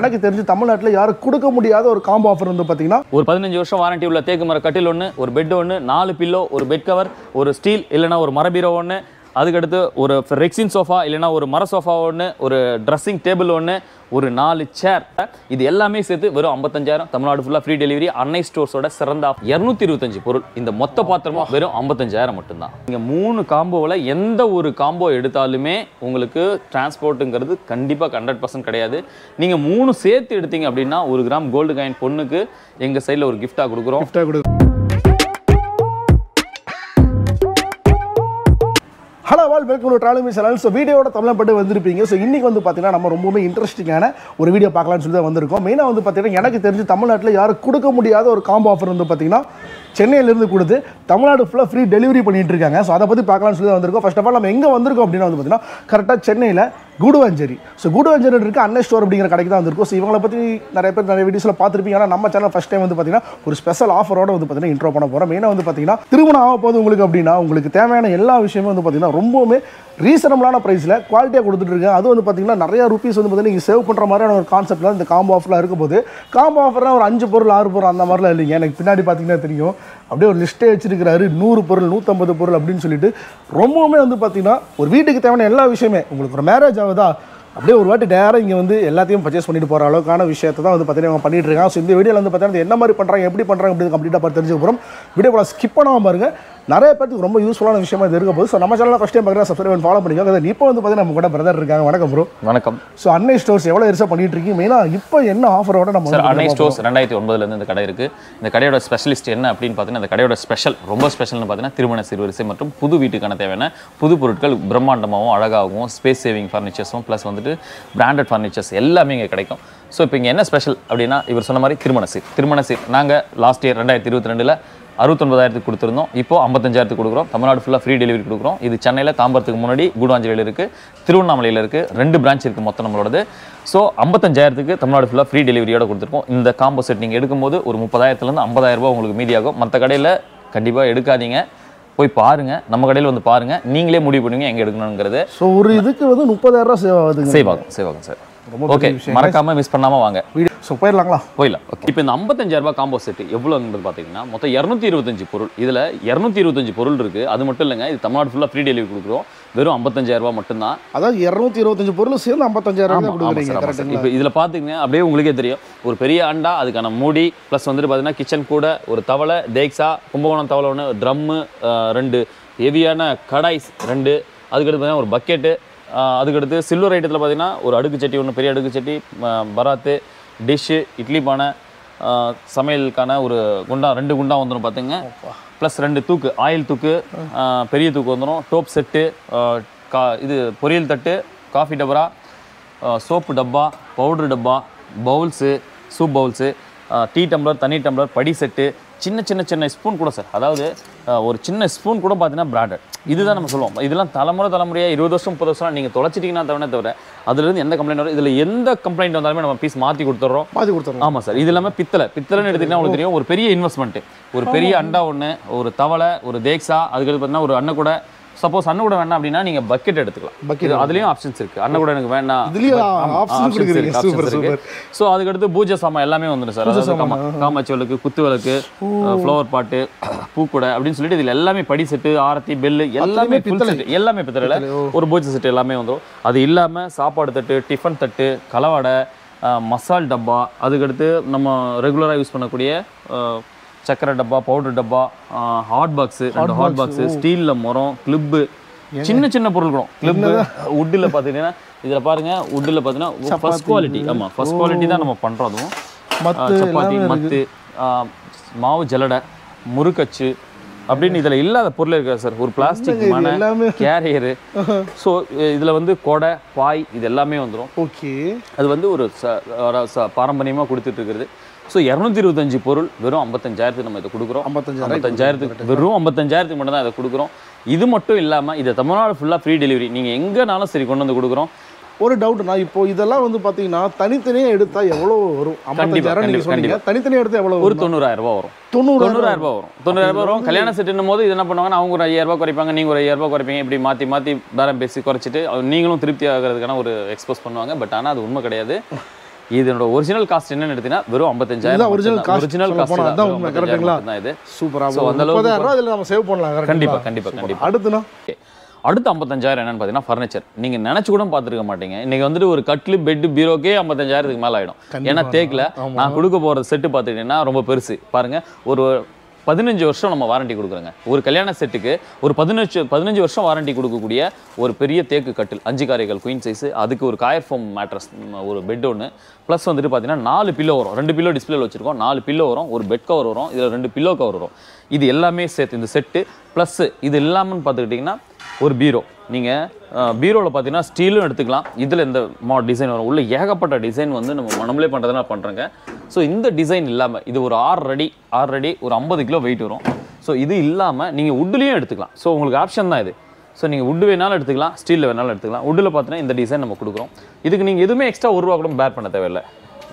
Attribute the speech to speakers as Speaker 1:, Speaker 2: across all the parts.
Speaker 1: எனக்கு தெரிஞ்சு தமிழ்நாட்டில் யாரும் கொடுக்க முடியாத ஒரு காம்போ ஆஃபர் வந்து பார்த்தீங்கன்னா
Speaker 2: ஒரு பதினஞ்சு வருஷம் வாரண்டி உள்ள தேக்கு மர கட்டில் ஒன்று ஒரு பெட் ஒன்று நாலு பில்லோ ஒரு பெட் கவர் ஒரு ஸ்டீல் இல்லைனா ஒரு மரபீரோ ஒன்று அதுக்கடுத்து ஒரு ரெக்ஸின் சோஃபா இல்லைனா ஒரு மர சோஃபா ஒன்று ஒரு ட்ரெஸ்ஸிங் டேபிள் ஒன்று ஒரு நாலு சேர் இது எல்லாமே சேர்த்து வெறும் ஐம்பத்தஞ்சாயிரம் தமிழ்நாடு ஃபுல்லாக ஃப்ரீ டெலிவரி அன்னை ஸ்டோர்ஸோட சிறந்த இரநூத்தி இருபத்தஞ்சு பொருள் இந்த மொத்த பாத்திரமும் வெறும் ஐம்பத்தஞ்சாயிரம் மட்டும்தான் இங்கே மூணு காம்போவில் எந்த ஒரு காம்போ எடுத்தாலுமே உங்களுக்கு டிரான்ஸ்போர்ட்டுங்கிறது கண்டிப்பாக ஹண்ட்ரட் பர்சன்ட் கிடையாது நீங்கள் மூணு சேர்த்து எடுத்தீங்க அப்படின்னா ஒரு கிராம் கோல்டு காயின் பொண்ணுக்கு எங்கள் சைடில் ஒரு கிஃப்டாக கொடுக்குறோம் கிஃப்டாக கொடுக்குறோம்
Speaker 1: welcome to travelling channel so வீடியோட தமிழ் வந்திருப்பீங்க ஸோ இன்றைக்கி வந்து பார்த்தீங்கன்னா நம்ம ரொம்பவே இன்ட்ரெஸ்டிங்கான ஒரு வீடியோ பார்க்கலாம்னு சொல்லி தான் வந்திருக்கோம் மெயினாக வந்து பார்த்தீங்கன்னா எனக்கு தெரிஞ்சு தமிழ்நாட்டில் யாரும் கொடுக்க முடியாத ஒரு காம்போ ஆஃபர் வந்து பார்த்தீங்கன்னா சென்னையிலேருந்து கொடுத்து தமிழ்நாடு ஃபுல்லாக ஃப்ரீ டெலிவரி பண்ணிகிட்டு இருக்காங்க ஸோ அதை பற்றி பார்க்கலாம்னு சொல்லி வந்திருக்கோம் ஃபர்ஸ்ட் ஆஃப் ஆல் நம்ம எங்கே வந்திருக்கோம் அப்படின்னா வந்து பார்த்தீங்கன்னா கரெக்டாக சென்னையில் குடுவஞ்சேரி ஸோ குடுவஞ்சேரி இருக்க அன்னை ஸ்டோர் அப்படிங்கிற கடைக்கு தான் வந்திருக்கும் ஸோ இவங்களை பற்றி நிறைய பேர் நிறைய வீடியோஸில் பார்த்துருப்பீங்க ஆனால் நம்ம சேனல் ஃபஸ்ட் டைம் வந்து பார்த்தீங்கன்னா ஒரு ஸ்பெஷல் ஆஃபரோட வந்து பார்த்தீங்கன்னா இன்ட்ரோ பண்ண போகிறோம் மெயினாக வந்து பார்த்தீங்கன்னா திருமணம் ஆக போது உங்களுக்கு அப்படின்னா உங்களுக்கு தேவையான எல்லா விஷயமும் வந்து பார்த்தீங்கன்னா ரொம்பவுமே ரீசனபிளான ப்ரைஸில் குவாலிட்டியாக கொடுத்துட்டு இருக்கு அது வந்து பார்த்தீங்கன்னா நிறையா ருபீஸ் வந்து பார்த்தீங்கன்னா நீங்கள் சேவ் பண்ணுற மாதிரியான ஒரு கான்செப்ட்லாம் இந்த காம்போ ஆஃபர்லாம் இருக்கும்போது காம்போ ஆஃபர்னால் ஒரு அஞ்சு பொருள் ஆறு பொருள் அந்த மாதிரிலாம் இல்லைங்க எனக்கு பின்னாடி பார்த்தீங்கன்னா தெரியும் அப்படியே ஒரு லிஸ்ட்டே வச்சிருக்கிறாரு நூறு பொருள் நூற்றம்பது பொருள் அப்படின்னு சொல்லிட்டு ரொம்பவுமே வந்து பார்த்திங்கன்னா ஒரு வீட்டுக்கு தேவையான எல்லா விஷயமே உங்களுக்கு ஒரு மேரேஜ் ஆகுதா அப்படியே ஒரு வாட்டி டேராக இங்கே வந்து எல்லாத்தையும் பர்ச்சேஸ் பண்ணிட்டு போகிற அளவுக்கான விஷயத்தை தான் வந்து பார்த்தீங்கன்னா அவங்க பண்ணிட்டு இருக்காங்க ஸோ இந்த வீடியோவில் வந்து பார்த்தீங்கன்னா என்ன மாதிரி பண்ணுறாங்க எப்படி பண்ணுறாங்க அப்படின்னு கம்ப்ளீட்டாக பார்த்து தெரிஞ்சுக்கப்புறம் வீடியோ வீடியோ ஸ்கிப் பண்ணாமல் பாருங்கள் நிறைய பேருக்கு ரொம்ப யூஸ்ஃபுல்லான விஷயமா இது இருக்க போது ஸோ நம்ம சேனலில் ஃபஸ்ட் டைம் பார்க்குறா சப்ஸ்கிரைப் ஃபாலோ பண்ணிக்கோங்க இப்போ வந்து பார்த்தீங்கன்னா நம்ம கூட பிரதர் இருக்காங்க வணக்கம் ப்ரோ வணக்கம் ஸோ அன்னை ஸ்டோர்ஸ் எவ்வளோ இருசாக பண்ணிட்டு இருக்கீங்க மெயினாக இப்போ என்ன ஆஃபரோட நம்ம அன்னை ஸ்டோர்ஸ்
Speaker 2: ரெண்டாயிரத்தி ஒன்பதுலேருந்து இந்த கடை இருக்குது இந்த கடையோட ஸ்பெஷலிஸ்ட் என்ன அப்படின்னு பார்த்தீங்கன்னா இந்த கடையோட ஸ்பெஷல் ரொம்ப ஸ்பெஷல்னு பார்த்தீங்கன்னா திருமண சிறுவரிசை மற்றும் புது வீட்டுக்கான தேவையான புது பொருட்கள் பிரம்மாண்டமாகவும் அழகாகவும் ஸ்பேஸ் சேவிங் ஃபர்னிச்சர்ஸும் ப்ளஸ் வந்துட்டு பிராண்டட் ஃபர்னிச்சர்ஸ் எல்லாமே இங்கே கிடைக்கும் ஸோ இப்போ இங்கே என்ன ஸ்பெஷல் அப்படின்னா இவர் சொன்ன மாதிரி திருமண சீர் திருமண சீர் நாங்கள் லாஸ்ட் இயர் ரெண்டாயிரத்தி இருபத்தி ரெண்டில் அறுபத்தொன்பதாயிரத்துக்கு கொடுத்துருந்தோம் இப்போ ஐம்பத்தஞ்சாயிரத்துக்கு கொடுக்குறோம் தமிழ்நாடு ஃபுல்லாக ஃப்ரீ டெலிவரி கொடுக்குறோம் இது சென்னையில் தாம்பரத்துக்கு முன்னாடி கூடாஞ்சலியில் இருக்குது திருவண்ணாமலையில் இருக்குது ரெண்டு பிரான்ச் இருக்குது மொத்தம் நம்மளோடது ஸோ ஐம்பத்தஞ்சாயிரத்துக்கு தமிழ்நாடு ஃபுல்லாக ஃப்ரீ டெலிவரியோட கொடுத்துருக்கோம் இந்த காம்போ செட் நீங்கள் எடுக்கும்போது ஒரு முப்பதாயிரத்துலேருந்து ஐம்பதாயிரம் ரூபா உங்களுக்கு மீதியாகும் மற்ற கடையில் கண்டிப்பாக எடுக்காதீங்க போய் பாருங்கள் நம்ம கடையில் வந்து பாருங்கள் நீங்களே முடிவு பண்ணுவீங்க எங்கே எடுக்கணுங்கிறது ஸோ
Speaker 1: ஒரு இதுக்கு வந்து முப்பதாயிரம் ரூபா சேவ் ஆகுது சேவ்
Speaker 2: ஆகும் சேவ் ஆகும் சார் ஓகே மறக்காம
Speaker 1: மிஸ் பண்ணாம வாங்க ஸோ போயிடலாங்களா
Speaker 2: போயிடலாம் ஓகே இப்போ இந்த ஐம்பத்தஞ்சாயிரம் காம்போ செட் எவ்வளோங்கிறது பார்த்தீங்கன்னா மொத்தம் இரநூத்தி இருபத்தஞ்சு பொருள் இதில் இரநூத்தி இருபத்தஞ்சு பொருள் இருக்குது அது மட்டும் இல்லைங்க இது தமிழ்நாடு ஃபுல்லாக ஃப்ரீ டெலிவரி கொடுக்குறோம் வெறும் ஐம்பத்தஞ்சாயிரம் ரூபாய் மட்டும்தான்
Speaker 1: அதாவது இரநூத்தி இருபத்தஞ்சு பொருள் சேர்ந்து ஐம்பத்தஞ்சாயிரம் இப்போ
Speaker 2: இதில் பார்த்தீங்கன்னா அப்படியே உங்களுக்கே தெரியும் ஒரு பெரிய அண்டா அதுக்கான மூடி ப்ளஸ் வந்துட்டு பார்த்தீங்கன்னா கிச்சன் கூட ஒரு தவளை தேக்ஸா கும்பகோணம் தவளை ஒன்று ட்ரம்மு ரெண்டு ஹெவியான கடாய்ஸ் ரெண்டு அதுக்கடுத்து பார்த்தீங்கன்னா ஒரு பக்கெட்டு அதுக்கடுத்து சில்வர் ஐட்டத்தில் பார்த்திங்கன்னா ஒரு அடுக்கு சட்டி ஒன்று பெரிய அடுக்கு சட்டி பராத்து டிஷ்ஷு இட்லி பானை சமையலுக்கான ஒரு குண்டா ரெண்டு குண்டா வந்துடும் பார்த்துங்க ப்ளஸ் ரெண்டு தூக்கு ஆயில் தூக்கு பெரிய தூக்கு வந்துடும் டோப் செட்டு கா இது பொரியல் தட்டு காஃபி டபரா சோப்பு டப்பா பவுட்ரு டப்பா bowls soup bowls tea tumbler தனி டம்ளர் படி செட்டு சின்ன சின்ன சின்ன ஸ்பூன் கூட சார் அதாவது ஒரு சின்ன ஸ்பூன் கூட பார்த்தீங்கன்னா பிராண்டட் இதுதான் நம்ம சொல்லுவோம் இதெல்லாம் தலைமுறை தலைமுறையாக இருபது வருஷம் முப்பது வருஷம் நீங்கள் தொலைச்சிட்டிங்கன்னா தவிர தவிர அதுலேருந்து எந்த கம்ப்ளைண்ட் வரும் இதில் எந்த கம்ப்ளைண்ட் வந்தாலுமே நம்ம பீஸ் மாற்றி கொடுத்துட்றோம் மாற்றி கொடுத்துறோம் ஆமாம் சார் இது இல்லாமல் பித்தளை பித்தளைன்னு எடுத்திங்கன்னா உங்களுக்கு தெரியும் ஒரு பெரிய இன்வெஸ்ட்மெண்ட்டு ஒரு பெரிய அண்டா ஒன்று ஒரு தவளை ஒரு தேக்ஸா அதுக்கடுத்து பார்த்தீங்கன்னா ஒரு அண்ணன் கூட சப்போஸ் அன்னக்கூட வேணாம் அப்படின்னா நீங்க பக்கெட் எடுத்துக்கலாம் பக்கெட் அதுலயும் ஆப்ஷன்ஸ் இருக்கு அன்னக்கூட எனக்கு வேண்டாம் இதுலயும் ஸோ அதுக்கடுத்து பூஜை சாமான் எல்லாமே வந்துடும் சார் காமாட்சி விளக்கு குத்து விளக்கு ஃப்ளவர் பாட்டு பூக்கூட அப்படின்னு சொல்லிட்டு இதுல எல்லாமே படி செட்டு ஆரத்தி பெல்லு எல்லாமே பித்தளை எல்லாமே பித்தளையில ஒரு பூஜை செட்டு எல்லாமே வந்துடும் அது இல்லாம சாப்பாடு தட்டு டிஃபன் தட்டு களவாடை மசால் டப்பா அதுக்கடுத்து நம்ம ரெகுலராக யூஸ் பண்ணக்கூடிய சக்கரை டப்பா பவுடர் டப்பா ஹாட் பாக்ஸு ரெண்டு ஹாட் பாக்ஸு ஸ்டீலில் மரம் கிளிப்பு சின்ன சின்ன பொருள் கூட கிளிப்பு உட்டில் பார்த்துக்கிட்டீங்கன்னா இதில் பாருங்கள் உட்டில் பார்த்தீங்கன்னா ஃபஸ்ட் குவாலிட்டி ஆமாம் ஃபஸ்ட் குவாலிட்டி தான் நம்ம பண்ணுறோம் அதுவும்
Speaker 1: சப்பாத்தி மத்து
Speaker 2: மாவு ஜலடை முறுக்கச்சு அப்படின்னு இதில் இல்லாத பொருள் இருக்காது சார் ஒரு பிளாஸ்டிக் கேரியரு ஸோ இதில் வந்து கொடை பாய் இது எல்லாமே வந்துடும் ஓகே அது வந்து ஒரு பாரம்பரியமாக கொடுத்துட்டு இருக்கிறது ஸோ இரநூத்தி இருபத்தஞ்சு பொருள் வெறும் ஐம்பத்தஞ்சாயிரத்துக்கு நம்ம இதை கொடுக்குறோம் ஐம்பத்தஞ்சாயிரம் ஐம்பத்தஞ்சாயிரத்துக்கு வெறும் ஐம்பத்தஞ்சாயிரத்துக்கு மட்டும் தான் இதை கொடுக்குறோம் இது மட்டும் இல்லாமல் இதை தமிழ்நாடு ஃபுல்லாக ஃப்ரீ டெலிவரி நீங்கள் எங்கேனாலும் சரி கொண்டு வந்து கொடுக்குறோம்
Speaker 1: ஒரு டவுட் நான் இப்போ இதெல்லாம் வந்து பாத்தீங்கன்னா தனித்தனியா எடுத்தா எவ்வளோ வரும் ஐம்பத்தஞ்சாயிரம் நீங்கள் சொன்னீங்க எவ்வளோ ஒரு தொண்ணூறாயிரம்
Speaker 2: ரூபா வரும் தொண்ணூறு தொண்ணூறாயிரம் ரூபாய்
Speaker 1: வரும் தொண்ணூறாயிரம் ரூபாய் வரும் கல்யாணம்
Speaker 2: செட்டுன்னும் போது இது என்ன பண்ணுவாங்க அவங்க ஒரு ஐயாயிரம் ரூபாய் குறைப்பாங்க நீங்க ஒரு ஐயாயிரம் ரூபாய் குறைப்பீங்க இப்படி மாத்தி மாத்தி பேரம் பேசி குறைச்சிட்டு நீங்களும் திருப்தி ஆகிறதுக்கான ஒரு எக்ஸ்போஸ் பண்ணுவாங்க பட் ஆனா அது உண்மை கிடையாது இதனோட ஒரிஜினல் காஸ்ட் என்னன்னு எடுத்தீங்கன்னா வெறும் ஐம்பத்தஞ்சாயிரம் ஒரிஜினல் காஸ்ட் ஒரிஜினல் காஸ்ட் தான் உண்மை கரெக்ட்டுங்களா இது சூப்பரா ஸோ அந்த அளவுக்கு
Speaker 1: நம்ம சேவ் பண்ணலாம் கண்டிப்பா
Speaker 2: கண்டிப்பா கண்டிப்பாக அடுத்துனா அடுத்து ஐம்பத்தஞ்சாயிரம் என்னென்னு பார்த்தீங்கன்னா ஃபர்னிச்சர் நீங்கள் நினச்சி கூட பார்த்துருக்க மாட்டீங்க இன்றைக்கி வந்துட்டு ஒரு கட்லு பெட்டு பீரோக்கே ஐம்பத்தஞ்சாயிரத்துக்கு மேலே ஆகிடும் ஏன்னா தேக்கில் நான் கொடுக்க போகிற செட்டு பார்த்துக்கிட்டிங்கன்னா ரொம்ப பெருசு பாருங்கள் ஒரு பதினஞ்சு வருஷம் நம்ம வாரண்டி கொடுக்குறோங்க ஒரு கல்யாண செட்டுக்கு ஒரு பதினஞ்சு பதினஞ்சு வருஷம் வாரண்டி கொடுக்கக்கூடிய ஒரு பெரிய தேக்கு கட்டில் அஞ்சு காரைகள் குயின் சைஸு அதுக்கு ஒரு காயர் ஃபோம் மேட்ரஸ் ஒரு பெட் ஒன்று ப்ளஸ் வந்துட்டு பார்த்தீங்கன்னா நாலு பில்லோ வரும் ரெண்டு பில்லோ டிஸ்பிளேல வச்சுருக்கோம் நாலு பில்லோ வரும் ஒரு பெட் கவர் வரும் இதில் ரெண்டு பில்லோ கவர் வரும் இது எல்லாமே சேர்த்து இந்த செட்டு ப்ளஸ்ஸு இது இல்லாமல் பார்த்துக்கிட்டிங்கன்னா ஒரு பீரோ நீங்கள் பீரோவில் பார்த்தீங்கன்னா ஸ்டீலும் எடுத்துக்கலாம் இதில் இந்த மா டிசைன் வரும் உள்ள ஏகப்பட்ட டிசைன் வந்து நம்ம மனமிலே பண்ணுறதுனா பண்ணுறேங்க ஸோ இந்த டிசைன் இல்லாமல் இது ஒரு ஆறு அடி ஆறு அடி ஒரு ஐம்பது கிலோ வெயிட் வரும் ஸோ இது இல்லாமல் நீங்கள் உட்லேயும் எடுத்துக்கலாம் ஸோ உங்களுக்கு ஆப்ஷன் தான் இது ஸோ நீங்கள் உட் வேணாலும் எடுத்துக்கலாம் ஸ்டீலில் வேணாலும் எடுத்துக்கலாம் உட்டில் பார்த்தீங்கன்னா இந்த டிசைன் நம்ம கொடுக்குறோம் இதுக்கு நீங்கள் எதுவுமே எக்ஸ்ட்ரா ஒரு ரூபா கூட பேர் பண்ண தேவையில்லை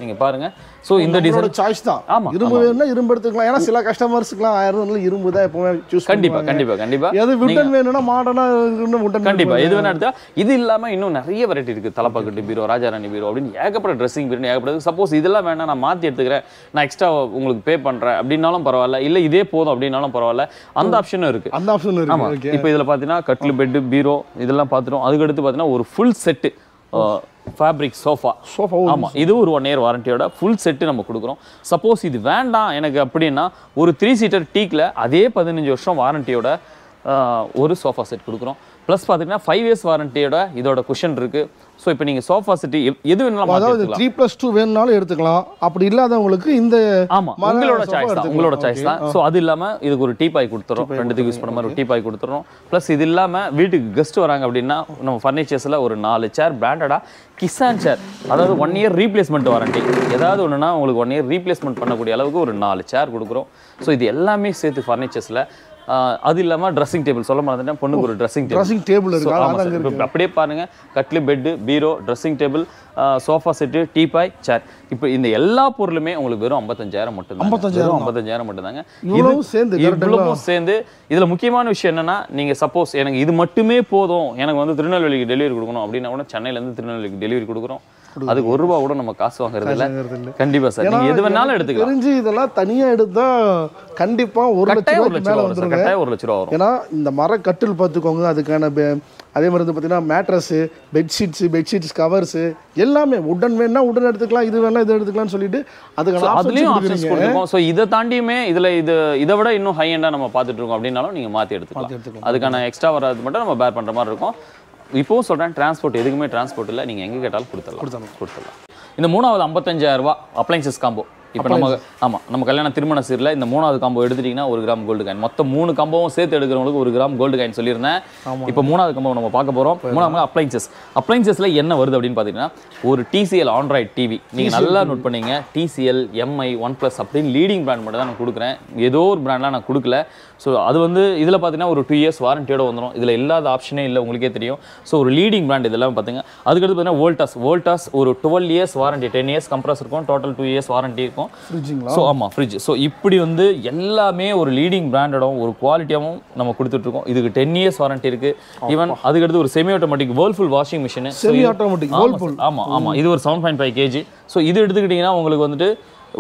Speaker 2: நீங்க பாருங்க ஸோ இந்த டிசைன்
Speaker 1: சாய்ஸ் தான் ஆமா இரும்பு வேணும்னா இரும்பு எடுத்துக்கலாம் ஏன்னா சில கஸ்டமர்ஸ்க்குலாம் ஆயிரம் இரும்பு தான் எப்பவுமே சூஸ் கண்டிப்பா கண்டிப்பா கண்டிப்பா எது விட்டன் வேணும்னா மாடர்னாக இருக்கணும் விட்டன் கண்டிப்பா இது வேணா
Speaker 2: எடுத்தா இது இல்லாம இன்னும் நிறைய வெரைட்டி இருக்கு தலப்பாக்கட்டு பீரோ ராஜாராணி பீரோ அப்படின்னு ஏகப்பட்ட ட்ரெஸ்ஸிங் பீரோ ஏகப்பட்டது சப்போஸ் இதெல்லாம் வேணாம் நான் மாற்றி எடுத்துக்கிறேன் நான் எக்ஸ்ட்ரா உங்களுக்கு பே பண்றேன் அப்படின்னாலும் பரவாயில்ல இல்லை இதே போதும் அப்படின்னாலும் பரவாயில்ல அந்த ஆப்ஷனும் இருக்கு அந்த ஆப்ஷனும் இருக்கு இப்போ இதுல பார்த்தீங்கன்னா கட்டில் பெட்டு பீரோ இதெல்லாம் அதுக்கு அடுத்து பாத்தீங்கன்னா ஒரு full set fabric sofa sofa ஆமாம் இது ஒரு ஒன் இயர் வாரண்டியோட ஃபுல் செட்டு நம்ம கொடுக்குறோம் சப்போஸ் இது வேண்டாம் எனக்கு அப்படின்னா ஒரு த்ரீ சீட்டர் டீக்கில் அதே பதினஞ்சு வருஷம் வாரண்டியோட uh, ஒரு சோஃபா செட் கொடுக்குறோம் ப்ளஸ் பார்த்தீங்கன்னா ஃபைவ் இயர்ஸ் வாரண்டியோட இதோட குஷன் இருக்கு ஸோ இப்போ நீங்கள் சோஃபா சிட்டி எது வேணாலும் அதாவது த்ரீ
Speaker 1: ப்ளஸ் டூ வேணும்னாலும் எடுத்துக்கலாம் அப்படி இல்லாதவங்களுக்கு இந்த ஆமாம் உங்களோட சாய்ஸ் தான் உங்களோட சாய்ஸ் தான் ஸோ அது இல்லாமல்
Speaker 2: இதுக்கு ஒரு டீ பாய் கொடுத்துறோம் ரெண்டுத்துக்கு யூஸ் பண்ண மாதிரி ஒரு டீ பாய் கொடுத்துறோம் ப்ளஸ் இது இல்லாமல் வீட்டுக்கு கெஸ்ட் வராங்க அப்படின்னா நம்ம ஃபர்னிச்சர்ஸில் ஒரு நாலு சேர் பிராண்டடாக கிசான் சேர் அதாவது ஒன் இயர் ரீப்ளேஸ்மெண்ட் வாரண்டி ஏதாவது ஒன்றுனா உங்களுக்கு ஒன் இயர் ரீப்ளேஸ்மெண்ட் பண்ணக்கூடிய அளவுக்கு ஒரு நாலு சேர் கொடுக்குறோம் ஸோ இது எல்லாமே சேர்த்து ஃபர்னிச்சர்ஸில் அது இல்லாமல் ட்ரெஸ்ஸிங் டேபிள் சொல்ல மாதிரி பொண்ணுக்கு ஒரு ட்ரெஸ்ஸிங் டேபிள் ட்ரெஸ்ஸிங் டேபிள் இருக்கு அப்படியே பாருங்க கட்லு bed bureau dressing table sofa set teapoy chair இப்போ இந்த எல்லா பொருளுமே உங்களுக்கு வெறும் ஐம்பத்தஞ்சாயிரம் மட்டும் ஐம்பத்தஞ்சாயிரம் ஐம்பத்தஞ்சாயிரம் மட்டும்தாங்க இவ்வளவு சேர்ந்து இவ்வளவும் சேர்ந்து இதில் முக்கியமான விஷயம் என்னன்னா நீங்கள் சப்போஸ் எனக்கு இது மட்டுமே போதும் எனக்கு வந்து திருநெல்வேலிக்கு டெலிவரி கொடுக்கணும் அப்படின்னா கூட சென்னையிலேருந்து திருநெல்வேலிக்கு டெலிவரி கொடுக்குறோம் அதுக்கு ஒரு ரூபா கூட நம்ம காசு வாங்குறது இல்லை கண்டிப்பா சார் நீங்க எது வேணாலும் எடுத்துக்கலாம்
Speaker 1: தெரிஞ்சு இதெல்லாம் தனியா எடுத்தா கண்டிப்பா ஒரு லட்சம் ரூபாய்க்கு மேல வந்துருங்க ஒரு லட்சம் ரூபா வரும் ஏன்னா இந்த மர கட்டில் பார்த்துக்கோங்க அதுக்கான அதே மாதிரி வந்து பார்த்தீங்கன்னா மேட்ரஸு பெட்ஷீட்ஸு பெட்ஷீட்ஸ் கவர்ஸு எல்லாமே உடன் வேணா உடன் எடுத்துக்கலாம் இது வேணா இது எடுத்துக்கலாம்னு சொல்லிட்டு அதுக்கான அதுலேயும்
Speaker 2: சோ இதை தாண்டியுமே இதுல இது இதை விட இன்னும் ஹை எண்டாக நம்ம பாத்துட்டு இருக்கோம் அப்படின்னாலும் நீங்கள் மாற்றி எடுத்துக்கலாம் அதுக்கான எக்ஸ்ட்ரா வராது மட்டும் நம்ம பேர் பண்ற மாதிரி இருக்கும் இப்போவும் சொல்கிறேன் டிரான்ஸ்போர்ட் எதுக்குமே டிரான்ஸ்போர்ட் இல்லை நீங்கள் எங்கே கேட்டாலும் கொடுத்துடலாம் கொடுத்துடலாம் கொடுத்துடலாம் இந்த மூணாவது ஐம்பத்தஞ்சாயிரரூபா அப்ளைன்சஸ் காம்போ இப்போ நம்ம ஆமாம் நம்ம கல்யாணம் திருமண சீரில் இந்த மூணாவது காம்போ எடுத்துட்டிங்கன்னா ஒரு கிராம் கோல்டு காயின் மொத்தம் மூணு காம்போவும் சேர்த்து எடுக்கிறவங்களுக்கு ஒரு கிராம் கோல்டு காயின் சொல்லியிருந்தேன் இப்போ மூணாவது காம்போ நம்ம பார்க்க போகிறோம் மூணாவது அப்ளைன்சஸ் அப்ளைன்சஸில் என்ன வருது அப்படின்னு பார்த்தீங்கன்னா ஒரு டிசிஎல் ஆண்ட்ராய்ட் டிவி நீங்கள் நல்லா நோட் பண்ணீங்க டிசிஎல் எம்ஐ ஒன் ப்ளஸ் அப்படின்னு லீடிங் பிராண்ட் மட்டும் தான் நான் கொடுக்குறேன் ஏதோ ஒரு பிராண்ட்லாம் நான் கொடுக்கல ஸோ அது வந்து இதில் பார்த்தீங்கன்னா ஒரு டூ இயர்ஸ் வாரண்டியோட வந்துடும் இதில் இல்லாத ஆப்ஷனே இல்லை உங்களுக்கே தெரியும் ஸோ ஒரு லீடிங் பிராண்ட் இதெல்லாம் பார்த்துங்க அதுக்கடுத்து பார்த்தீங்கன்னா வோல்டாஸ் வோல்டாஸ் ஒரு twelve years warranty ten years compress இருக்கும் டோட்டல் டூ இயர்ஸ் வாரண்டி இருக்கும் ஸோ ஆமாம் ஃப்ரிட்ஜ் ஸோ இப்படி வந்து எல்லாமே ஒரு லீடிங் பிராண்டடும் ஒரு குவாலிட்டியாகவும் நம்ம கொடுத்துட்ருக்கோம் இதுக்கு டென் இயர்ஸ் வாரண்டி இருக்குது ஈவன் அதுக்கடுத்து ஒரு semi automatic Whirlpool washing machine semi automatic ஆமாம் ஆமாம் இது ஒரு seven point five KG so இது எடுத்துக்கிட்டிங்கன்னா உங்களுக்கு வந்துட்டு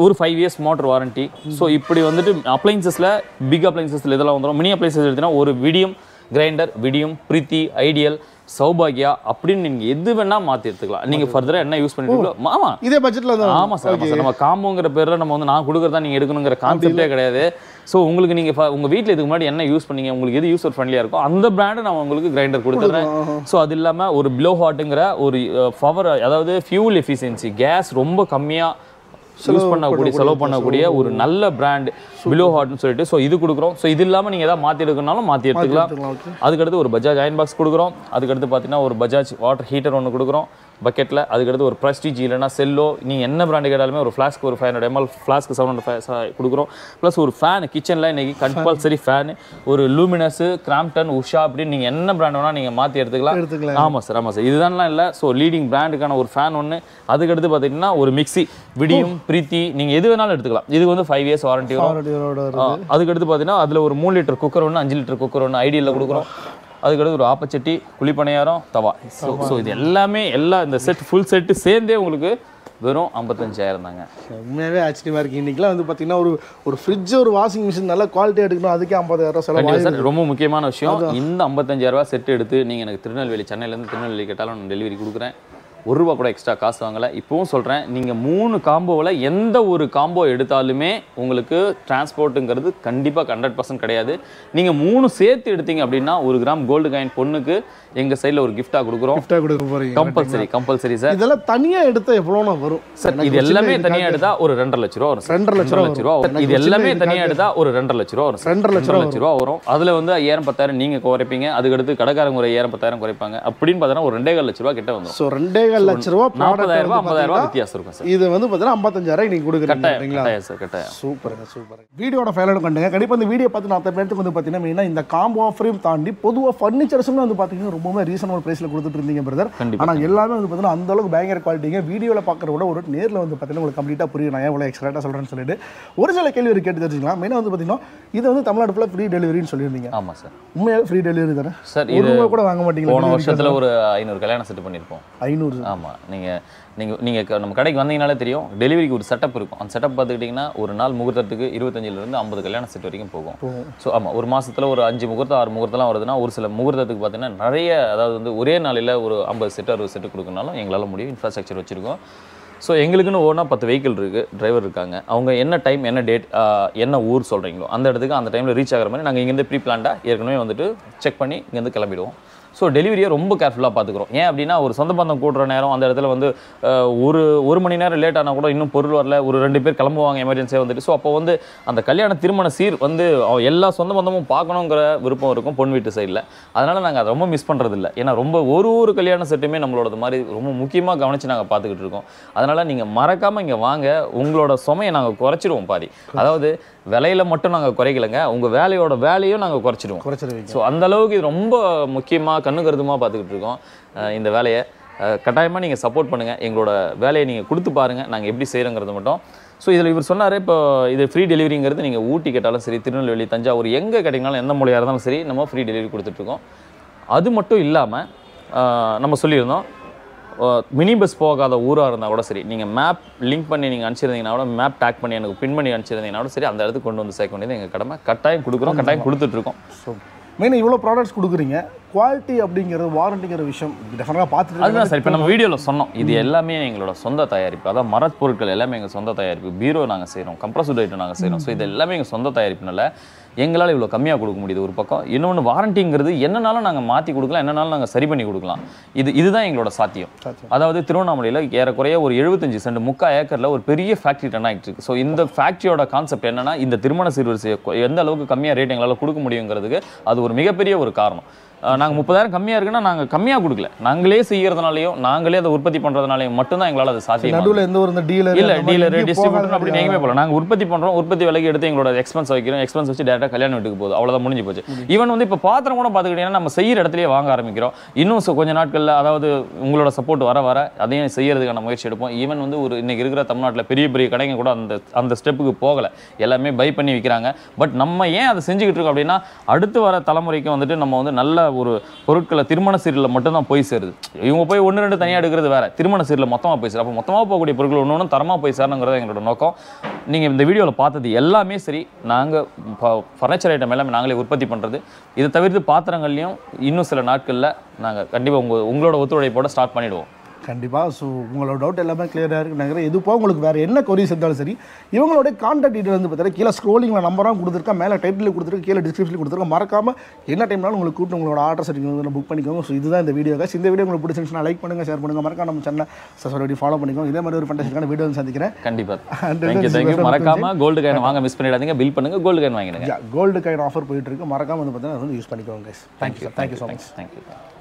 Speaker 2: ஒரு five years motor warranty so இப்படி வந்துட்டு அப்ளைன்சஸில் பிக் அப்ளைன்சஸில் இதெல்லாம் வந்துடும் மினி அப்ளைன்சஸ் எடுத்தீங்கன்னா ஒரு Vidiem grinder Vidiem Preethi Ideal சௌபாகியா அப்படின்னு நீங்க எது வேணா மாத்தி எடுத்துக்கலாம் நீங்க ஃபர்தரா என்ன யூஸ் பண்ணிட்டு
Speaker 1: ஆமா இதே பட்ஜெட்ல ஆமா சார் ஆமா சார் நம்ம
Speaker 2: காம்போங்கிற பேர்ல நம்ம வந்து நான் கொடுக்கறதா நீங்க எடுக்கணுங்கிற கான்செப்டே கிடையாது ஸோ உங்களுக்கு நீங்க உங்க வீட்டில் இதுக்கு முன்னாடி என்ன யூஸ் பண்ணீங்க உங்களுக்கு எது யூஸர் ஃப்ரெண்ட்லியா இருக்கும் அந்த பிராண்டு நான் உங்களுக்கு கிரைண்டர் கொடுத்துறேன் ஸோ அது இல்லாம ஒரு ப்ளோ ஹாட்டுங்கிற ஒரு பவர் அதாவது ஃபியூல் எஃபிஷியன்சி கேஸ் ரொம்ப கம்மியாக யூஸ் பண்ணக்கூடிய செலவு பண்ணக்கூடிய ஒரு நல்ல பிராண்ட் பிலோ ஹாட்னு சொல்லிட்டு ஸோ இது கொடுக்குறோம் ஸோ இது இல்லாமல் நீங்கள் எதாவது மாற்றி எடுக்கணும்னாலும் மாற்றி எடுத்துக்கலாம் அதுக்கடுத்து ஒரு பஜாஜ் அயன் பாக்ஸ் கொடுக்குறோம் அதுக்கடுத்து பார்த்தீங்கன்னா ஒரு பஜாஜ் வாட்டர் ஹீட்டர் ஒன்று கொடுக்குறோம் பக்கெட்டில் அதுக்கடுத்து ஒரு ப்ரெஸ்டீஜ் இல்லைனா செல்லோ நீ என்ன பிராண்டு கேட்டாலுமே ஒரு ஃப்ளாஸ்க்கு ஒரு five hundred ML flask seven hundred five கொடுக்குறோம் ப்ளஸ் ஒரு ஃபேன் கிச்சனில் இன்றைக்கி கம்பல்சரி ஃபேனு ஒரு லூமினஸு கிராம்டன் உஷா அப்படின்னு நீங்கள் என்ன பிராண்ட் வேணால் நீங்கள் மாற்றி எடுத்துக்கலாம் எடுத்துக்கலாம் ஆமாம் சார் ஆமாம் சார் இதுதான்லாம் இல்லை ஸோ லீடிங் பிராண்டுக்கான ஒரு ஃபேன் ஒன்று அதுக்கடுத்து பார்த்தீங்கன்னா ஒரு மிக்சி விடியும் oh. பிரீத்தி நீங்கள் எது வேணாலும் எடுத்துக்கலாம் இது வந்து ஃபைவ் இயர்ஸ் வாரண்ட்டி அதுக்கடுத்து பார்த்தீங்கன்னா அதில் ஒரு மூணு லிட்டர் குக்கர் ஒன்று அஞ்சு லிட்டர் குக்கர் ஒன்று ஐடியில் கொடுக்குறோம் அதுக்கடுத்து ஒரு ஆப்பச்சட்டி குழிப்பணியாரம் தவா ஸோ ஸோ இது எல்லாமே எல்லா இந்த செட் ஃபுல் செட்டு சேர்ந்தே உங்களுக்கு வெறும் ஐம்பத்தஞ்சாயிரம்
Speaker 1: தாங்க உண்மையாகவே ஆச்சரியமாக இருக்குது இன்றைக்கெலாம் வந்து பார்த்தீங்கன்னா ஒரு ஒரு ஃப்ரிட்ஜ் ஒரு வாஷிங் மிஷின் நல்லா குவாலிட்டி எடுக்கணும் அதுக்கே ஐம்பதாயிரம் செலவு சார் ரொம்ப
Speaker 2: முக்கியமான விஷயம் இந்த ஐம்பத்தஞ்சாயிரரூவா செட் எடுத்து நீங்கள் எனக்கு திருநெல்வேலி சென்னையிலேருந்து திருநெல்வேலி கேட்டாலும் நான் டெலிவரி கொடுக்குறேன் ஒரு ரூபா கூட எக்ஸ்ட்ரா காசு வாங்கலை இப்போவும் சொல்கிறேன் நீங்கள் மூணு காம்போவில் எந்த ஒரு காம்போ எடுத்தாலுமே உங்களுக்கு டிரான்ஸ்போர்ட்டுங்கிறது கண்டிப்பாக ஹண்ட்ரட் பர்சன்ட் கிடையாது நீங்கள் மூணு சேர்த்து எடுத்தீங்க அப்படின்னா ஒரு கிராம் கோல்டு காயின் பொண்ணுக்கு எங்கள் சைடில் ஒரு கிஃப்டாக கொடுக்குறோம் கிஃப்டாக கொடுக்க போகிறீங்க கம்பல்சரி கம்பல்சரி சார்
Speaker 1: இதெல்லாம் தனியாக எடுத்தால் எவ்வளோ வரும் சார் இது எல்லாமே தனியாக
Speaker 2: எடுத்தால் ஒரு ரெண்டரை லட்ச ரூபா வரும் ரெண்டரை லட்ச லட்ச ரூபா வரும் இது எல்லாமே தனியாக எடுத்தால் ஒரு ரெண்டரை லட்ச ரூபா வரும் ரெண்டரை லட்ச லட்ச ரூபா வரும் அதில் வந்து ஐயாயிரம் பத்தாயிரம் நீங்கள் குறைப்பீங்க அதுக்கடுத்து கடைக்காரங்க ஒரு ஐயாயிரம் பத்தாயிரம் குறைப்பாங்க அப்படின்னு பார்த்தோன்னா ஒரு ரெண்டே கால் லட்ச ரூபா கிட்ட வந்து
Speaker 1: ஸோ ரெண்டே ஏழு லட்ச ரூபா நாற்பதாயிரம் ரூபா ஐம்பதாயிரம் ரூபா வித்தியாசம் இருக்கும் சார் இது வந்து பார்த்தீங்கன்னா ஐம்பத்தஞ்சாயிரம் நீங்கள் கொடுக்குறீங்களா சார் கட்டாயம் சூப்பர் சூப்பர் வீடியோட ஃபைலோட கண்டுங்க கண்டிப்பாக இந்த வீடியோ பார்த்து நாற்பது பேருக்கு வந்து பார்த்தீங்கன்னா மெயினாக இந்த காம்போ ஆஃபரையும் தாண்டி பொதுவாக ஃபர்னிச்சர்ஸும் வந்து பார்த்தீங்கன்னா ரொம்பவே ரீசனபிள் ப்ரைஸில் கொடுத்துட்டு இருந்தீங்க பிரதர் ஆனால் எல்லாமே வந்து பார்த்தீங்கன்னா அந்த அளவுக்கு பயங்கர குவாலிட்டிங்க வீடியோவில் பார்க்குற விட ஒரு நேரில் வந்து பார்த்தீங்கன்னா உங்களுக்கு கம்ப்ளீட்டாக புரியும் நான் எவ்வளோ எக்ஸ்ட்ராட்டாக சொல்கிறேன்னு சொல்லிட்டு ஒரு சில கேள்வி கேட்டு தெரிஞ்சுக்கலாம் மெயினாக வந்து பார்த்தீங்கன்னா இது வந்து தமிழ்நாட்டில் ஃப்ரீ டெலிவரின்னு சொல்லியிருந்தீங்க ஆமாம் சார் உண்மையாக ஃப்ரீ டெலிவரி தானே சார் இது கூட வாங்க மாட்டீங்க போன வருஷத்தில் ஒரு
Speaker 2: ஐநூறு கல்யாணம் செட்டு பண்ணியிருப்போம்
Speaker 1: ஐநூறு ஆமாம்
Speaker 2: நீங்கள் நீங்கள் நீங்கள் நம்ம கடைக்கு வந்தீங்கன்னாலே தெரியும் டெலிவரிக்கு ஒரு செட்டப் இருக்கும் அந்த செட்டப் பார்த்துக்கிட்டிங்கன்னா ஒரு நாள் முகூர்த்தத்துக்கு இருபத்தஞ்சிலேருந்து ஐம்பது கல்யாண செட் வரைக்கும் போகும் ஸோ ஆமாம் ஒரு மாதத்தில் ஒரு அஞ்சு முகூர்த்தம் ஆறு முகூர்த்தலாம் வருதுன்னா ஒரு சில முகூர்த்தத்துக்கு பார்த்தீங்கன்னா நிறைய அதாவது வந்து ஒரே நாளில் ஒரு ஐம்பது செட் அறுபது செட்டு கொடுக்கணும்னாலும் எங்களால் முடியும் இன்ஃப்ராஸ்ட்ரக்சர் வச்சுருக்கோம் ஸோ எங்களுக்குன்னு ஓனா பத்து வெஹிக்கிள் இருக்குது டிரைவர் இருக்காங்க அவங்க என்ன டைம் என்ன டேட் என்ன ஊர் சொல்கிறீங்களோ அந்த இடத்துக்கு அந்த டைமில் ரீச் ஆகிற மாதிரி நாங்கள் இங்கேருந்து ப்ரீ பிளான்டாக ஏற்கனவே வந்துட்டு செக் பண்ணி இங்கேருந்து கிளம்பிடுவோம் ஸோ டெலிவரியை ரொம்ப கேர்ஃபுல்லாக பார்த்துக்குறோம் ஏன் அப்படின்னா ஒரு சொந்த பந்தம் கூட்டுற நேரம் அந்த இடத்துல வந்து ஒரு ஒரு மணி நேரம் லேட் ஆனால் கூட இன்னும் பொருள் வரல ஒரு ரெண்டு பேர் கிளம்புவாங்க எமர்ஜென்சியாக வந்துட்டு ஸோ அப்போ வந்து அந்த கல்யாண திருமண சீர் வந்து எல்லா சொந்த பந்தமும் பார்க்கணுங்கிற விருப்பம் இருக்கும் பொன் வீட்டு சைடில் அதனால் நாங்கள் அதை ரொம்ப மிஸ் பண்ணுறதில்ல ஏன்னா ரொம்ப ஒரு ஒரு கல்யாண செட்டுமே நம்மளோட மாதிரி ரொம்ப முக்கியமாக கவனித்து நாங்கள் பார்த்துக்கிட்டு இருக்கோம் அதனால் நீங்கள் மறக்காமல் இங்கே வாங்க உங்களோட சுமையை நாங்கள் குறைச்சிடுவோம் பாதி அதாவது விலையில மட்டும் நாங்கள் குறைக்கலைங்க உங்கள் வேலையோட வேலையும் நாங்கள் குறைச்சிடுவோம் குறைச்சிருவோம் ஸோ அந்த அளவுக்கு இது ரொம்ப முக்கியமாக கண்ணு கருதுமாக பார்த்துக்கிட்டு இருக்கோம் இந்த வேலையை கட்டாயமாக நீங்கள் சப்போர்ட் பண்ணுங்கள் எங்களோட வேலையை நீங்கள் கொடுத்து பாருங்கள் நாங்கள் எப்படி செய்கிறோங்கிறது மட்டும் ஸோ இதில் இவர் சொன்னார் இப்போ இது ஃப்ரீ டெலிவரிங்கிறது நீங்கள் ஊட்டி கேட்டாலும் சரி திருநெல்வேலி தஞ்சாவூர் எங்கே கேட்டிங்கனாலும் எந்த மொழியாக இருந்தாலும் சரி நம்ம ஃப்ரீ டெலிவரி கொடுத்துட்ருக்கோம் அது மட்டும் இல்லாமல் நம்ம சொல்லியிருந்தோம் மினி பஸ் போகாத ஊராக இருந்தால் கூட சரி நீங்கள் மேப் லிங்க் பண்ணி நீங்கள் அனுப்பிச்சிருந்தீங்கன்னா கூட மேப் டேக் பண்ணி எனக்கு பின் பண்ணி அனுப்பிச்சிருந்தீங்கன்னா கூட சரி அந்த இடத்துக்கு கொண்டு வந்து சேர்க்க வேண்டியது எங்கள் கடமை கட்டாயம் கொடுக்குறோம் கட்டாயம் கொடுத்துட்ருக்கோம் ஸோ
Speaker 1: மெயினாக இவ்வளோ ப்ராடக்ட்ஸ் கொடுக்குறீங்க குவாலிட்டி அப்படிங்கிறது வாரண்டிங்கிற விஷயம் டெஃபினட்டாக பார்த்துட்டு அதுதான் சார் இப்போ நம்ம
Speaker 2: வீடியோவில் சொன்னோம் இது எல்லாமே எங்களோட சொந்த தயாரிப்பு அதாவது மரத் பொருட்கள் எல்லாமே எங்கள் சொந்த தயாரிப்பு பீரோ நாங்கள் செய்கிறோம் கம்ப்ரஸர் டைட்டர் நாங்கள் செய்கிறோம் ஸோ இது எல்லாமே எங்கள் சொந்த தயாரிப்புனால எங்களால் இவ்வளோ கம்மியாக கொடுக்க முடியுது ஒரு பக்கம் இன்னொன்று வாரண்டிங்கிறது என்னனாலும் நாங்கள் மாற்றி கொடுக்கலாம் என்னனாலும் நாங்கள் சரி பண்ணி கொடுக்கலாம் இது இதுதான் எங்களோட சாத்தியம் அதாவது திருவண்ணாமலையில் ஏறக்குறைய ஒரு எழுபத்தஞ்சு சென்ட் முக்கா ஏக்கரில் ஒரு பெரிய ஃபேக்ட்ரி ரன் ஆகிட்டு இருக்கு ஸோ இந்த ஃபேக்ட்ரியோட கான்செப்ட் என்னன்னா இந்த திருமண சீர்வரிசை எந்த அளவுக்கு கம்மியாக ரேட் எங்களால் கொடுக்க முடியுங்கிறதுக்கு அது ஒரு மிகப்பெரிய ஒரு காரணம் நாங்கள் முப்பதாயிரம் கம்மியாக இருக்குன்னா நாங்கள் கம்மியாக கொடுக்கல நாங்களே செய்கிறதுனாலையும் நாங்களே அதை உற்பத்தி பண்ணுறதுனாலையும் மட்டும்தான் எங்களால் அது சாத்தியம் நடுவில்
Speaker 1: எந்த ஒரு டீலர் இல்லை டீலர் டிஸ்ட்ரிபியூட்டர் அப்படி நீங்கள் போகல நாங்கள்
Speaker 2: உற்பத்தி பண்ணுறோம் உற்பத்தி விலைக்கு எடுத்து எங்களோட எக்ஸ்பென்ஸ் வைக்கிறோம் எக்ஸ்பென்ஸ் வச்சு டேரெக்டாக கல்யாணம் வீட்டுக்கு போகுது அவ்வளோதான் முடிஞ்சு போச்சு ஈவன் வந்து இப்போ பாத்திரம் கூட பார்த்துக்கிட்டீங்கன்னா நம்ம செய்கிற இடத்துலேயே வாங்க ஆரம்பிக்கிறோம் இன்னும் கொஞ்சம் நாட்களில் அதாவது உங்களோட சப்போர்ட் வர வர அதையும் செய்கிறதுக்கான முயற்சி எடுப்போம் ஈவன் வந்து ஒரு இன்றைக்கி இருக்கிற தமிழ்நாட்டில் பெரிய பெரிய கடைங்க கூட அந்த அந்த ஸ்டெப்புக்கு போகலை எல்லாமே பை பண்ணி விற்கிறாங்க பட் நம்ம ஏன் அதை செஞ்சுக்கிட்டு இருக்கோம் அப்படின்னா அடுத்து வர தலைமுறைக்கு வந்துட்டு நம்ம வந்து நல்ல ஒரு பொருட்களை திருமண சீரில் மட்டும்தான் போய் சேருது இவங்க போய் ஒன்று ரெண்டு தனியாக எடுக்கிறது வேறு திருமண சீரில் மொத்தமாக போய் சேரும் அப்போ மொத்தமாக போகக்கூடிய பொருட்கள் ஒன்று ஒன்று தரமாக போய் சேரணுங்கிறத எங்களோட நோக்கம் நீங்கள் இந்த வீடியோவில் பார்த்தது எல்லாமே சரி நாங்கள் ஃபர்னிச்சர் ஐட்டம் எல்லாமே நாங்களே உற்பத்தி பண்ணுறது இதை தவிர்த்து பாத்திரங்கள்லையும் இன்னும் சில நாட்களில் நாங்கள் கண்டிப்பாக உங்கள் உங்களோட ஒத்துழைப்போடு ஸ்டார்ட் பண்ணிவிடுவோம்
Speaker 1: கண்டிப்பாக ஸோ உங்களோட டவுட் எல்லாமே கிளியராக இருக்குன்னு நினைக்கிறேன் இது போக உங்களுக்கு வேறு என்ன கொரிஸ் இருந்தாலும் சரி இவங்களோட கான்டாக்ட் டீட்டெயில் வந்து பார்த்தீங்கன்னா கீழே ஸ்க்ரோலிங்கில் நம்பராக கொடுத்துருக்கேன் மேலே டைட்டில் கொடுத்துருக்கு கீழே டிஸ்கிரிப்ஷனில் கொடுத்துருக்கேன் மறக்காமல் என்ன டைம்னாலும் உங்களுக்கு கூப்பிட்டு உங்களோட ஆர்டர் செட்டிங் வந்து புக் பண்ணிக்கோங்க ஸோ இதுதான் இந்த வீடியோ காசு இந்த வீடியோ உங்களுக்கு பிடிச்சிருந்துச்சுன்னா லைக் பண்ணுங்கள் ஷேர் பண்ணுங்கள் மறக்காம நம்ம சேனல் சார் ஃபாலோ பண்ணிக்கோங்க இதே மாதிரி ஒரு ஃபண்டாஸ்டிக்கான வீடியோ வந்து சந்திக்கிறேன் கண்டிப்பாக மறக்காம
Speaker 2: கோல்டு காயின் வாங்க மிஸ் பண்ணிடாதீங்க பில் பண்ணுங்கள் கோல்டு காயின் வாங்கிடுங்க
Speaker 1: கோல்டு காயின் ஆஃபர் போயிட்டு இருக்கு மறக்காம வந்து பார்த்தீங்கன்னா வந்து யூஸ் பண்ணிக்கோங்க thank you thank you so much thank you